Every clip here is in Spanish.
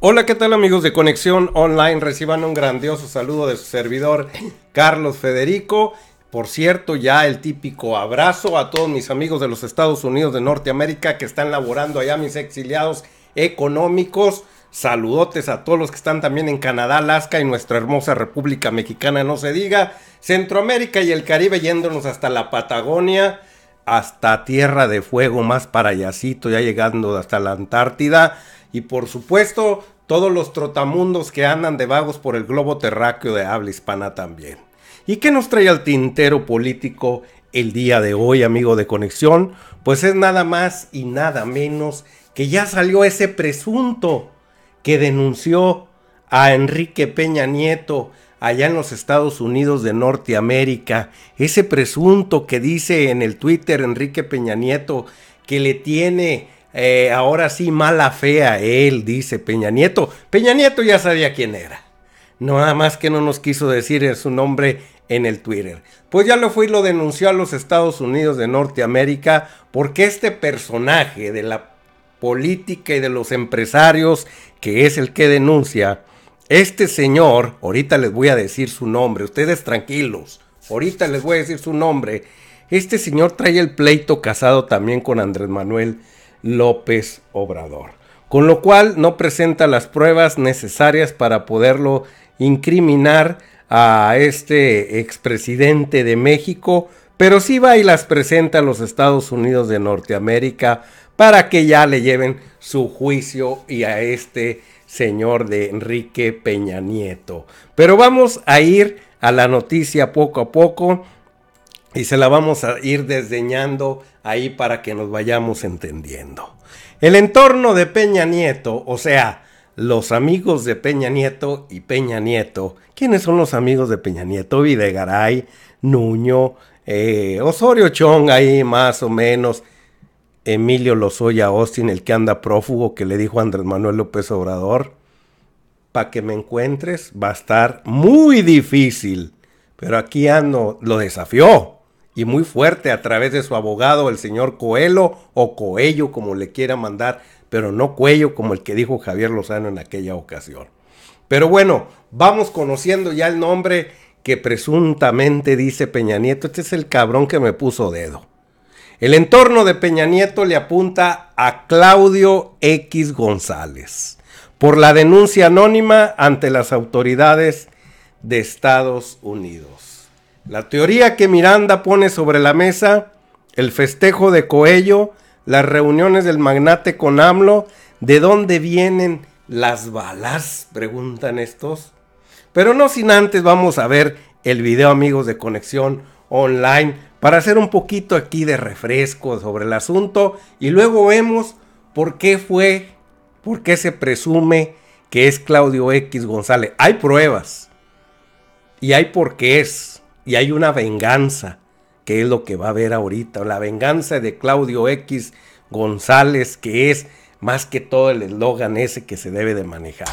Hola, ¿qué tal amigos de Conexión Online? Reciban un grandioso saludo de su servidor Carlos Federico. Por cierto, ya el típico abrazo a todos mis amigos de los Estados Unidos de Norteamérica que están laborando allá, mis exiliados económicos. Saludotes a todos los que están también en Canadá, Alaska y nuestra hermosa República Mexicana, no se diga. Centroamérica y el Caribe yéndonos hasta la Patagonia hasta Tierra de Fuego, más para Yacito, ya llegando hasta la Antártida. Y por supuesto, todos los trotamundos que andan de vagos por el globo terráqueo de habla hispana también. ¿Y qué nos trae al tintero político el día de hoy, amigo de Conexión? Pues es nada más y nada menos que ya salió ese presunto que denunció a Enrique Peña Nieto allá en los Estados Unidos de Norteamérica. Ese presunto que dice en el Twitter Enrique Peña Nieto que le tiene eh, ahora sí mala fe a él, dice Peña Nieto. Peña Nieto ya sabía quién era. No, nada más que no nos quiso decir su nombre en el Twitter. Pues ya lo fue y lo denunció a los Estados Unidos de Norteamérica porque este personaje de la política y de los empresarios, que es el que denuncia, este señor, ahorita les voy a decir su nombre, ustedes tranquilos, ahorita les voy a decir su nombre. Este señor trae el pleito casado también con Andrés Manuel López Obrador, con lo cual no presenta las pruebas necesarias para poderlo incriminar a este expresidente de México, pero sí va y las presenta a los Estados Unidos de Norteamérica para que ya le lleven su juicio y a este señor de Enrique Peña Nieto. Pero vamos a ir a la noticia poco a poco y se la vamos a ir desdeñando ahí para que nos vayamos entendiendo. El entorno de Peña Nieto, o sea, los amigos de Peña Nieto y Peña Nieto. ¿Quiénes son los amigos de Peña Nieto? Videgaray, Nuño, eh, Osorio Chong ahí más o menos. Emilio Lozoya Austin, el que anda prófugo, que le dijo a Andrés Manuel López Obrador, para que me encuentres va a estar muy difícil. Pero aquí ando, lo desafió y muy fuerte a través de su abogado, el señor Coelho o Coello, como le quiera mandar, pero no Cuello como el que dijo Javier Lozano en aquella ocasión. Pero bueno, vamos conociendo ya el nombre que presuntamente dice Peña Nieto. Este es el cabrón que me puso dedo. El entorno de Peña Nieto le apunta a Claudio X González por la denuncia anónima ante las autoridades de Estados Unidos. La teoría que Miranda pone sobre la mesa, el festejo de Coello, las reuniones del magnate con AMLO, ¿de dónde vienen las balas? Preguntan estos. Pero no sin antes vamos a ver el video amigos de conexión online para hacer un poquito aquí de refresco sobre el asunto y luego vemos por qué fue, por qué se presume que es Claudio X González. Hay pruebas y hay por qué es y hay una venganza que es lo que va a haber ahorita, la venganza de Claudio X González que es más que todo el eslogan ese que se debe de manejar.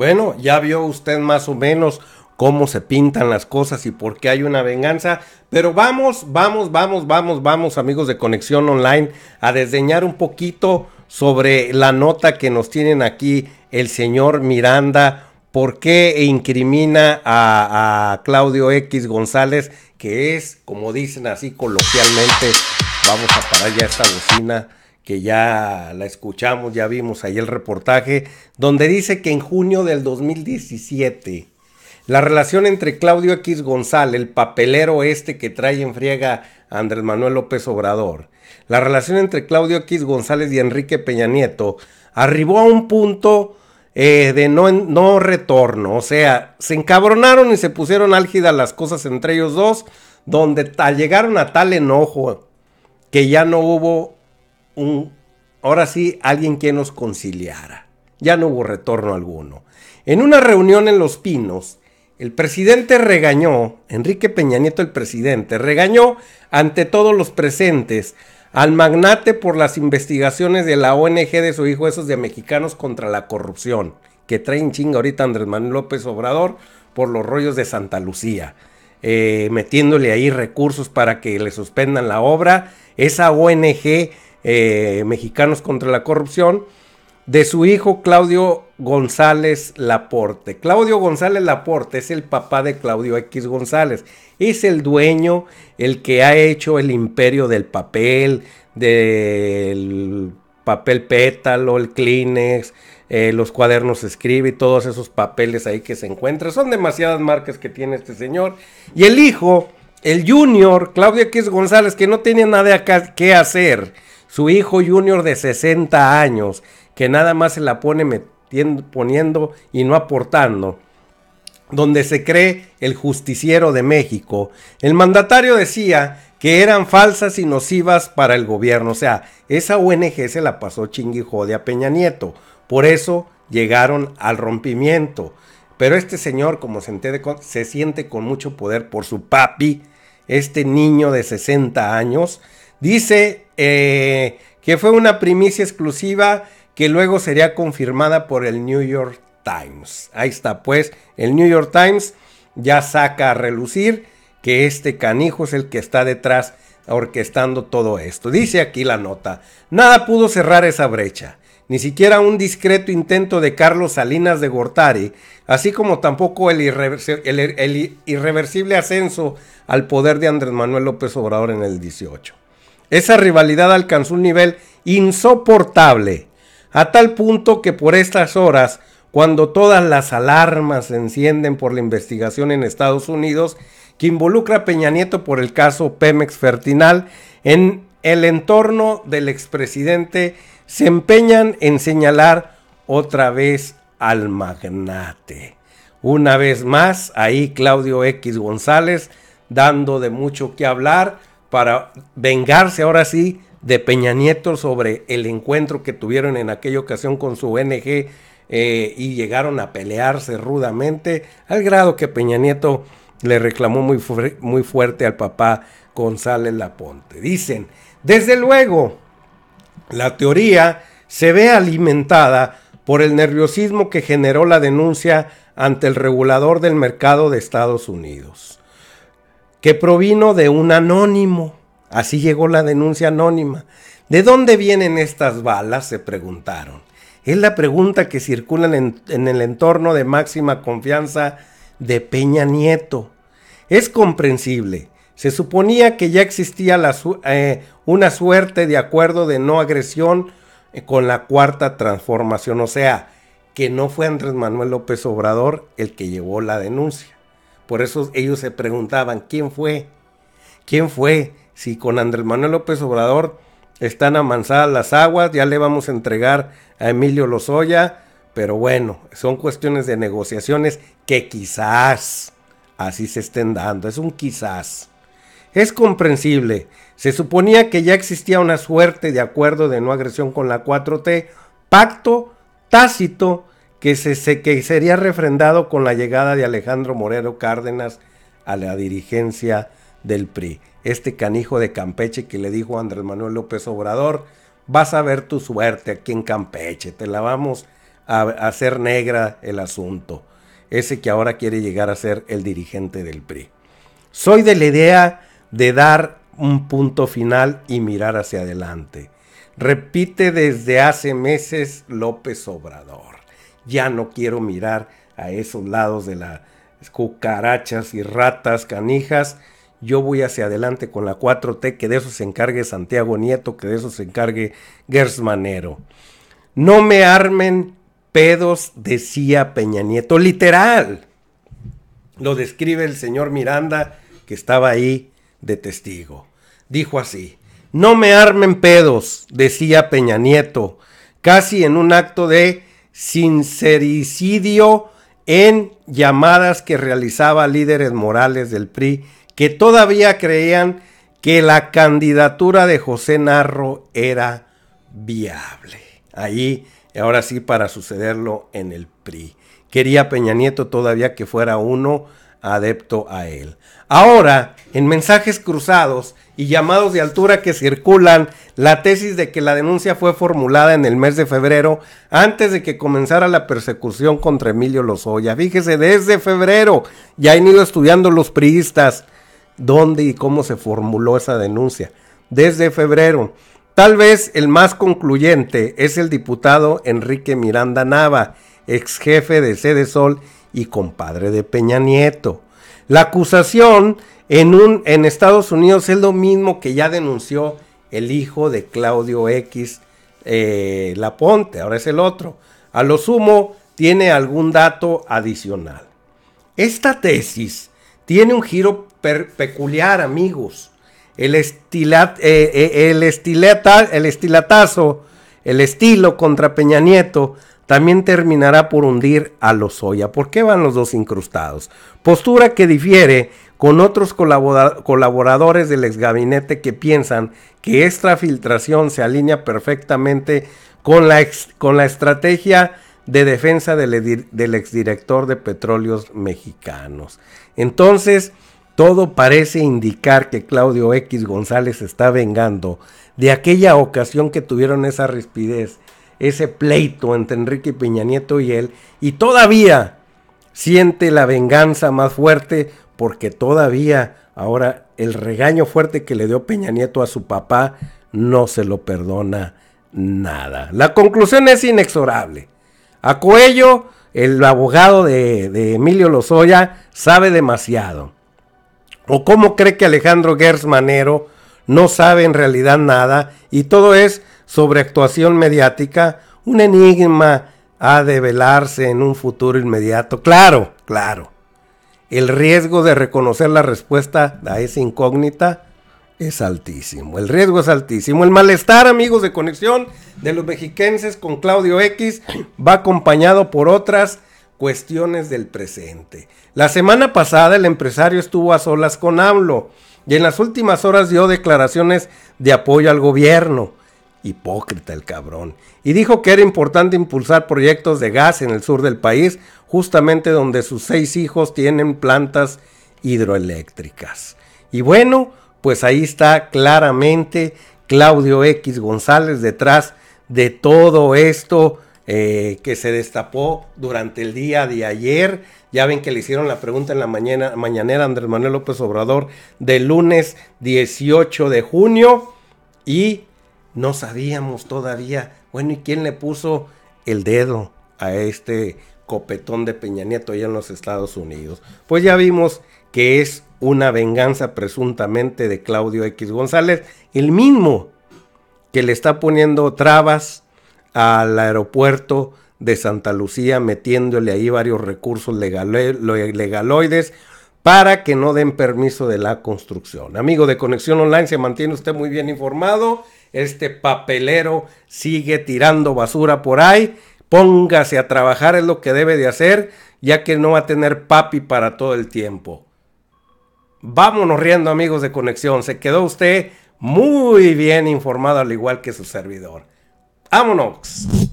Bueno, ya vio usted más o menos cómo se pintan las cosas y por qué hay una venganza. Pero vamos, vamos, vamos, vamos, vamos, amigos de Conexión Online, a desdeñar un poquito sobre la nota que nos tienen aquí el señor Miranda. ¿Por qué incrimina a, Claudio X González, que es, como dicen así coloquialmente, vamos a parar ya esta vecina que ya la escuchamos, ya vimos ahí el reportaje, donde dice que en junio del 2017 la relación entre Claudio X González, el papelero este que trae en friega Andrés Manuel López Obrador, la relación entre Claudio X González y Enrique Peña Nieto arribó a un punto eh, de no, no retorno, o sea, se encabronaron y se pusieron álgidas las cosas entre ellos dos, donde llegaron a tal enojo que ya no hubo un, ahora sí, alguien que nos conciliara. Ya no hubo retorno alguno. En una reunión en Los Pinos, el presidente regañó, Enrique Peña Nieto el presidente, regañó ante todos los presentes al magnate por las investigaciones de la ONG de su hijo, esos de Mexicanos contra la Corrupción, que traen chinga ahorita Andrés Manuel López Obrador por los rollos de Santa Lucía, eh, metiéndole ahí recursos para que le suspendan la obra. Esa ONG eh, Mexicanos contra la Corrupción, de su hijo Claudio González Laporte. Claudio González Laporte es el papá de Claudio X González. Es el dueño, el que ha hecho el imperio del papel, del papel pétalo, el Kleenex, eh, los cuadernos escribe y todos esos papeles ahí que se encuentran. Son demasiadas marcas que tiene este señor. Y el hijo, el junior, Claudio X González, que no tenía nada que hacer su hijo junior de 60 años, que nada más se la pone metiendo, poniendo y no aportando donde se cree el justiciero de México. El mandatario decía que eran falsas y nocivas para el gobierno. O sea, esa ONG se la pasó chinguijode a Peña Nieto. Por eso llegaron al rompimiento. Pero este señor, como se, se siente con mucho poder por su papi, este niño de 60 años, Dice eh, que fue una primicia exclusiva que luego sería confirmada por el New York Times. Ahí está, pues, el New York Times ya saca a relucir que este canijo es el que está detrás orquestando todo esto. Dice aquí la nota, nada pudo cerrar esa brecha, ni siquiera un discreto intento de Carlos Salinas de Gortari, así como tampoco el, el irreversible ascenso al poder de Andrés Manuel López Obrador en el 18. Esa rivalidad alcanzó un nivel insoportable, a tal punto que por estas horas, cuando todas las alarmas se encienden por la investigación en Estados Unidos, que involucra a Peña Nieto por el caso Pemex Fertinal, en el entorno del expresidente se empeñan en señalar otra vez al magnate. Una vez más, ahí Claudio X González dando de mucho que hablar para vengarse ahora sí de Peña Nieto sobre el encuentro que tuvieron en aquella ocasión con su ONG eh, y llegaron a pelearse rudamente, al grado que Peña Nieto le reclamó muy fuerte al papá González Laponte. Dicen, desde luego, la teoría se ve alimentada por el nerviosismo que generó la denuncia ante el regulador del mercado de Estados Unidos que provino de un anónimo. Así llegó la denuncia anónima. ¿De dónde vienen estas balas? se preguntaron. Es la pregunta que circula en, el entorno de máxima confianza de Peña Nieto. Es comprensible. Se suponía que ya existía eh, una suerte de acuerdo de no agresión eh, con la cuarta transformación, o sea, que no fue Andrés Manuel López Obrador el que llevó la denuncia. Por eso ellos se preguntaban, ¿quién fue? ¿Quién fue? Si con Andrés Manuel López Obrador están amansadas las aguas, ya le vamos a entregar a Emilio Lozoya, pero bueno, son cuestiones de negociaciones que quizás así se estén dando, es un quizás. Es comprensible, se suponía que ya existía una suerte de acuerdo de no agresión con la 4T, pacto tácito que, que sería refrendado con la llegada de Alejandro Morero Cárdenas a la dirigencia del PRI. Este canijo de Campeche que le dijo a Andrés Manuel López Obrador, vas a ver tu suerte aquí en Campeche, te la vamos a hacer negra el asunto. Ese que ahora quiere llegar a ser el dirigente del PRI. Soy de la idea de dar un punto final y mirar hacia adelante. Repite desde hace meses López Obrador ya no quiero mirar a esos lados de las cucarachas y ratas canijas. Yo voy hacia adelante con la 4T, que de eso se encargue Santiago Nieto, que de eso se encargue Gersmanero. Manero. No me armen pedos, decía Peña Nieto, literal. Lo describe el señor Miranda, que estaba ahí de testigo. Dijo así, no me armen pedos, decía Peña Nieto, casi en un acto de sincericidio en llamadas que realizaba líderes morales del PRI que todavía creían que la candidatura de José Narro era viable. Ahí, ahora sí, para sucederlo en el PRI. Quería Peña Nieto todavía que fuera uno adepto a él. Ahora, en mensajes cruzados y llamados de altura que circulan, la tesis de que la denuncia fue formulada en el mes de febrero, antes de que comenzara la persecución contra Emilio Lozoya. Fíjese, desde febrero ya han ido estudiando los priistas dónde y cómo se formuló esa denuncia. Desde febrero. Tal vez el más concluyente es el diputado Enrique Miranda Nava, ex jefe de Sede Sol y compadre de Peña Nieto. La acusación en, un, en Estados Unidos es lo mismo que ya denunció el hijo de Claudio X eh, Laponte, ahora es el otro. A lo sumo tiene algún dato adicional. Esta tesis tiene un giro peculiar, amigos. El, estilat, eh, eh, el, el estilatazo, el estilo contra Peña Nieto también terminará por hundir a Lozoya. ¿Por qué van los dos incrustados? Postura que difiere con otros colaboradores del ex gabinete que piensan que esta filtración se alinea perfectamente con la, estrategia de defensa del, del exdirector de Petróleos Mexicanos. Entonces, todo parece indicar que Claudio X González está vengando de aquella ocasión que tuvieron esa rispidez ese pleito entre Enrique Peña Nieto y él y todavía siente la venganza más fuerte porque todavía ahora el regaño fuerte que le dio Peña Nieto a su papá no se lo perdona nada. La conclusión es inexorable. A Coello, el abogado de, Emilio Lozoya, sabe demasiado. ¿O cómo cree que Alejandro Gers Manero no sabe en realidad nada? Y todo es ...sobre actuación mediática, un enigma ...ha de velarse en un futuro inmediato. Claro, claro. El riesgo de reconocer la respuesta a esa incógnita es altísimo. El riesgo es altísimo. El malestar, amigos de conexión, de los mexiquenses con Claudio X va acompañado por otras cuestiones del presente. La semana pasada el empresario estuvo a solas con AMLO y en las últimas horas dio declaraciones de apoyo al gobierno. Hipócrita el cabrón. Y dijo que era importante impulsar proyectos de gas en el sur del país, justamente donde sus seis hijos tienen plantas hidroeléctricas. Y bueno, pues ahí está claramente Claudio X González detrás de todo esto eh, que se destapó durante el día de ayer. Ya ven que le hicieron la pregunta en la mañana, mañanera Andrés Manuel López Obrador del lunes 18 de junio y no sabíamos todavía, bueno, ¿y quién le puso el dedo a este copetón de Peña Nieto allá en los Estados Unidos? Pues ya vimos que es una venganza presuntamente de Claudio X González, el mismo que le está poniendo trabas al aeropuerto de Santa Lucía, metiéndole ahí varios recursos legaloides para que no den permiso de la construcción. Amigo de Conexión Online, se mantiene usted muy bien informado. Este papelero sigue tirando basura por ahí. Póngase a trabajar es lo que debe de hacer, ya que no va a tener papi para todo el tiempo. Vámonos riendo amigos de conexión. Se quedó usted muy bien informado al igual que su servidor. Vámonos.